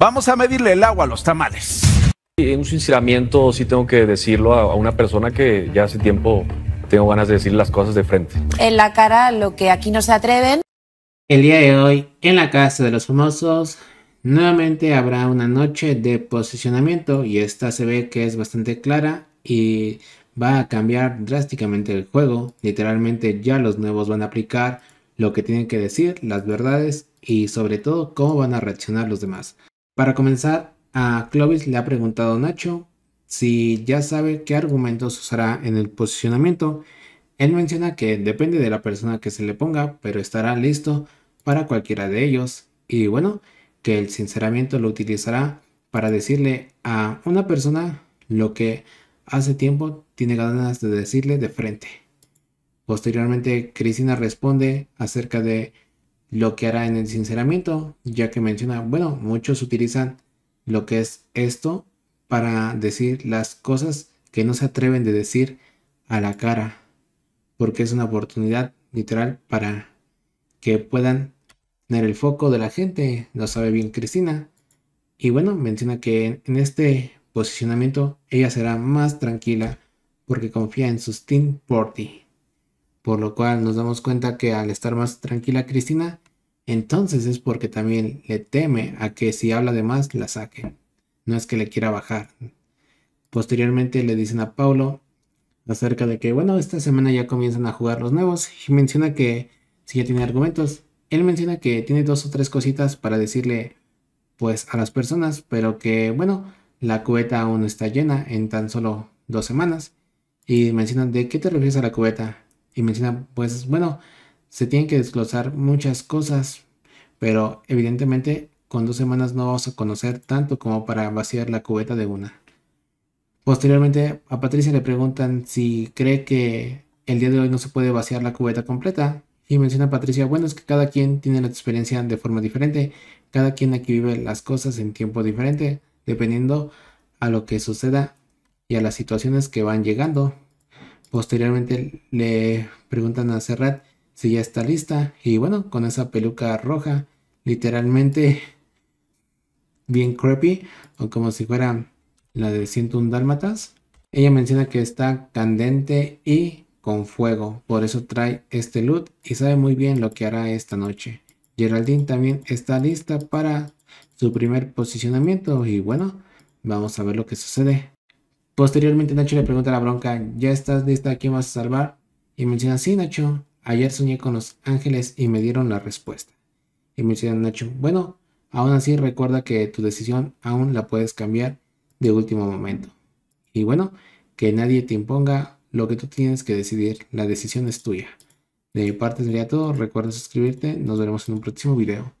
Vamos a medirle el agua a los tamales. Un sinceramiento, sí tengo que decirlo a una persona que ya hace tiempo tengo ganas de decir las cosas de frente. En la cara, lo que aquí no se atreven. El día de hoy, en la casa de los famosos, nuevamente habrá una noche de posicionamiento y esta se ve que es bastante clara y va a cambiar drásticamente el juego. Literalmente ya los nuevos van a aplicar lo que tienen que decir, las verdades y sobre todo cómo van a reaccionar los demás. Para comenzar, a Clovis le ha preguntado Nacho si ya sabe qué argumentos usará en el posicionamiento. Él menciona que depende de la persona que se le ponga, pero estará listo para cualquiera de ellos. Y bueno, que el sinceramiento lo utilizará para decirle a una persona lo que hace tiempo tiene ganas de decirle de frente. Posteriormente, Cristina responde acerca de lo que hará en el sinceramiento, ya que menciona, bueno, muchos utilizan lo que es esto para decir las cosas que no se atreven de decir a la cara, porque es una oportunidad literal para que puedan tener el foco de la gente, lo sabe bien Cristina. Y bueno, menciona que en este posicionamiento ella será más tranquila porque confía en sus Team ti por lo cual nos damos cuenta que al estar más tranquila Cristina, entonces es porque también le teme a que si habla de más la saque. No es que le quiera bajar. Posteriormente le dicen a Paulo acerca de que, bueno, esta semana ya comienzan a jugar los nuevos y menciona que si ya tiene argumentos, él menciona que tiene dos o tres cositas para decirle pues a las personas, pero que bueno, la cubeta aún está llena en tan solo dos semanas. Y mencionan, ¿de qué te refieres a la cubeta? y menciona, pues bueno, se tienen que desglosar muchas cosas, pero evidentemente con dos semanas no vamos a conocer tanto como para vaciar la cubeta de una. Posteriormente a Patricia le preguntan si cree que el día de hoy no se puede vaciar la cubeta completa. Y menciona a Patricia, bueno, es que cada quien tiene la experiencia de forma diferente, cada quien aquí vive las cosas en tiempo diferente, dependiendo a lo que suceda y a las situaciones que van llegando. Posteriormente le preguntan a Serrat si ya está lista y bueno, con esa peluca roja, literalmente bien creepy o como si fuera la de un dálmatas. Ella menciona que está candente y con fuego, por eso trae este loot y sabe muy bien lo que hará esta noche. Geraldine también está lista para su primer posicionamiento y bueno, vamos a ver lo que sucede. Posteriormente Nacho le pregunta a la bronca, ¿ya estás lista? ¿A quién vas a salvar? Y menciona, sí Nacho, ayer soñé con los ángeles y me dieron la respuesta. Y menciona Nacho, bueno, aún así recuerda que tu decisión aún la puedes cambiar de último momento. Y bueno, que nadie te imponga lo que tú tienes que decidir, la decisión es tuya. De mi parte sería todo, recuerda suscribirte, nos veremos en un próximo video.